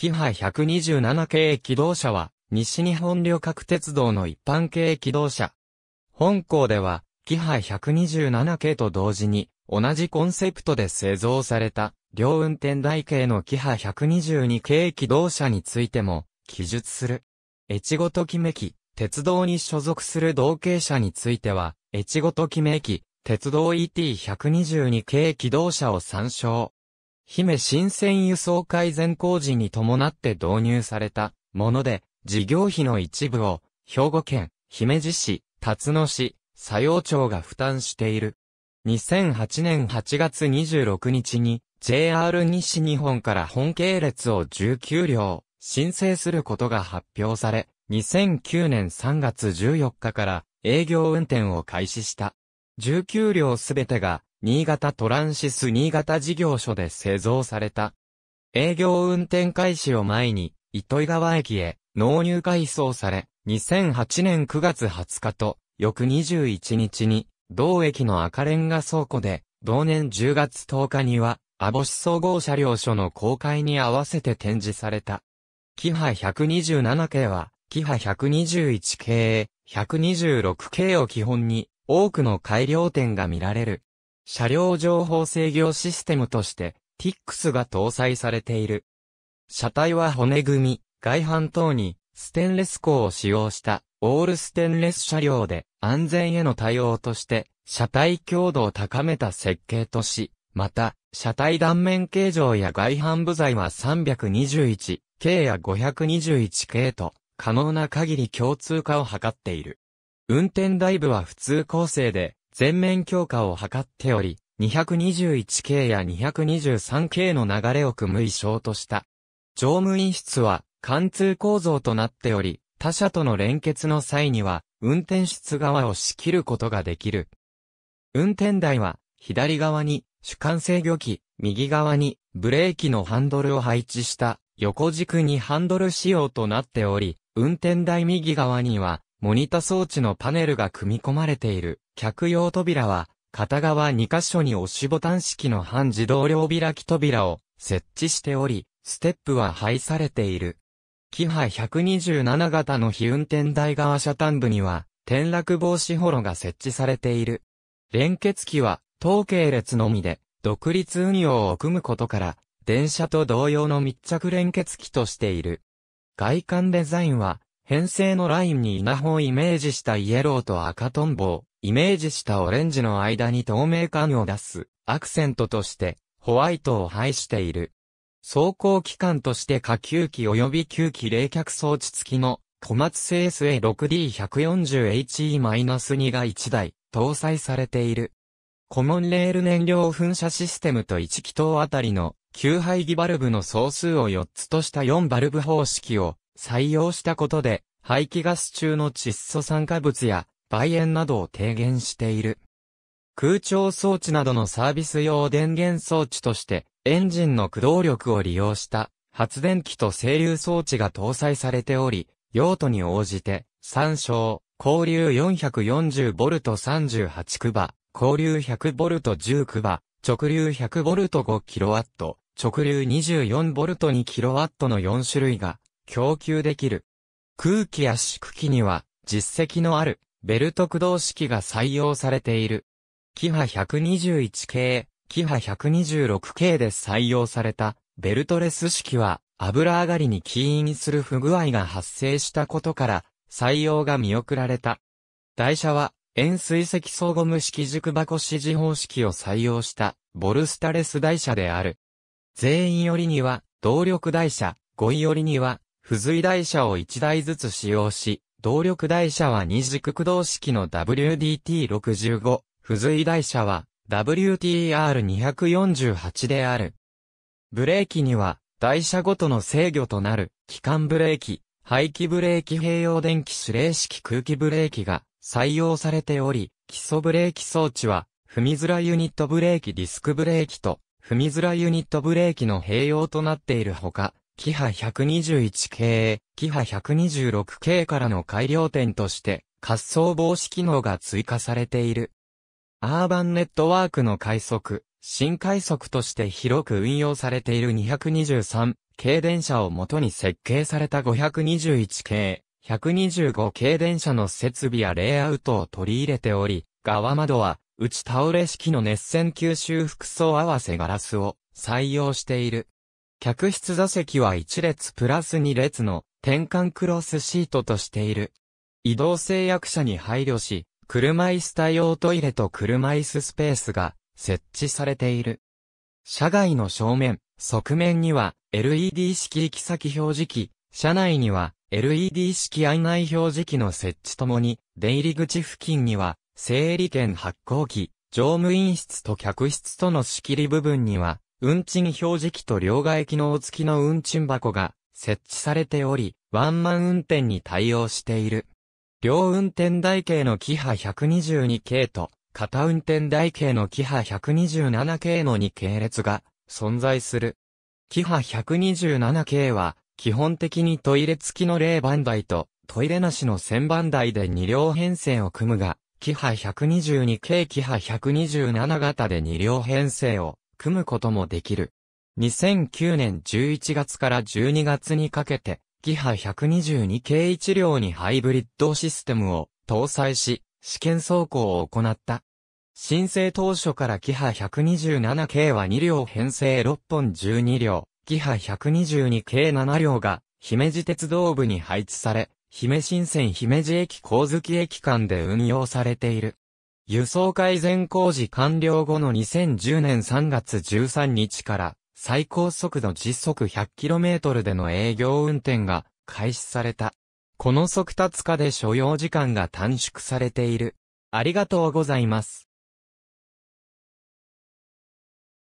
キハ127系機動車は、西日本旅客鉄道の一般系機動車。本校では、キハ127系と同時に、同じコンセプトで製造された、両運転台系のキハ122系機動車についても、記述する。越後ときめき、鉄道に所属する同系車については、越後ときめき、鉄道 ET122 系機動車を参照。姫新鮮輸送改善工事に伴って導入されたもので、事業費の一部を、兵庫県、姫路市、辰野市、佐用町が負担している。2008年8月26日に、JR 西日本から本系列を19両、申請することが発表され、2009年3月14日から営業運転を開始した。19両すべてが新潟トランシス新潟事業所で製造された。営業運転開始を前に、糸魚川駅へ納入改装され、2008年9月20日と、翌21日に、同駅の赤レンガ倉庫で、同年10月10日には、ボシ総合車両所の公開に合わせて展示された。キハ127系は、キハ121系、126系を基本に、多くの改良点が見られる。車両情報制御システムとして TIX が搭載されている。車体は骨組み、外反等にステンレス鋼を使用したオールステンレス車両で安全への対応として車体強度を高めた設計とし、また車体断面形状や外反部材は321、K や521 K と可能な限り共通化を図っている。運転台部は普通構成で全面強化を図っており、221系や223系の流れを組む衣装とした。乗務員室は貫通構造となっており、他社との連結の際には、運転室側を仕切ることができる。運転台は、左側に主管制御機、右側にブレーキのハンドルを配置した横軸にハンドル仕様となっており、運転台右側にはモニタ装置のパネルが組み込まれている。客用扉は、片側2箇所に押しボタン式の半自動両開き扉を設置しており、ステップは配されている。キハ127型の非運転台側車端部には、転落防止ホロが設置されている。連結機は、統計列のみで、独立運用を組むことから、電車と同様の密着連結機としている。外観デザインは、編成のラインに稲穂をイメージしたイエローと赤トンボをイメージしたオレンジの間に透明感を出す、アクセントとして、ホワイトを配している。走行機関として下級機及び吸機冷却装置付きの、小松製 SA6D140HE-2 が1台、搭載されている。コモンレール燃料噴射システムと1気筒あたりの、給排気バルブの総数を4つとした4バルブ方式を採用したことで、排気ガス中の窒素酸化物や売園などを低減している。空調装置などのサービス用電源装置として、エンジンの駆動力を利用した発電機と整流装置が搭載されており、用途に応じて、参照、交流 440V38 区場、交流 100V10 区場、直流 100V5kW、直流 24V2kW の4種類が供給できる。空気圧縮機には実績のあるベルト駆動式が採用されている。キハ121系、キハ126系で採用されたベルトレス式は油上がりに起因する不具合が発生したことから採用が見送られた。台車は円錐石層ゴム式軸箱指示方式を採用したボルスタレス台車である。全員よりには動力台車、5位よりには付随台車を1台ずつ使用し、動力台車は二軸駆動式の WDT65、付随台車は WTR248 である。ブレーキには、台車ごとの制御となる、機関ブレーキ、排気ブレーキ併用電気指令式空気ブレーキが採用されており、基礎ブレーキ装置は、踏みづらユニットブレーキディスクブレーキと、踏みづらユニットブレーキの併用となっているほか、キハ121系、キハ 126K からの改良点として、滑走防止機能が追加されている。アーバンネットワークの快速、新快速として広く運用されている 223K 電車をもとに設計された 521K、125K 電車の設備やレイアウトを取り入れており、側窓は、内倒れ式の熱線吸収服装合わせガラスを採用している。客室座席は1列プラス2列の転換クロスシートとしている。移動制約者に配慮し、車椅子対応トイレと車椅子スペースが設置されている。車外の正面、側面には LED 式行き先表示器、車内には LED 式案内表示器の設置ともに、出入り口付近には整理券発行機、乗務員室と客室との仕切り部分には、運賃表示器と両替機能付きの運賃箱が設置されており、ワンマン運転に対応している。両運転台形のキハ122系と、片運転台形のキハ127系の2系列が存在する。キハ127系は、基本的にトイレ付きの0番台と、トイレなしの1000番台で2両編成を組むが、キハ122系キハ127型で2両編成を組むこともできる。2009年11月から12月にかけて、キハ 122K1 両にハイブリッドシステムを搭載し、試験走行を行った。申請当初からキハ 127K は2両編成6本12両、キハ 122K7 両が、姫路鉄道部に配置され、姫新線姫路駅光月駅間で運用されている。輸送改善工事完了後の2010年3月13日から最高速度時速 100km での営業運転が開始された。この速達化で所要時間が短縮されている。ありがとうございます。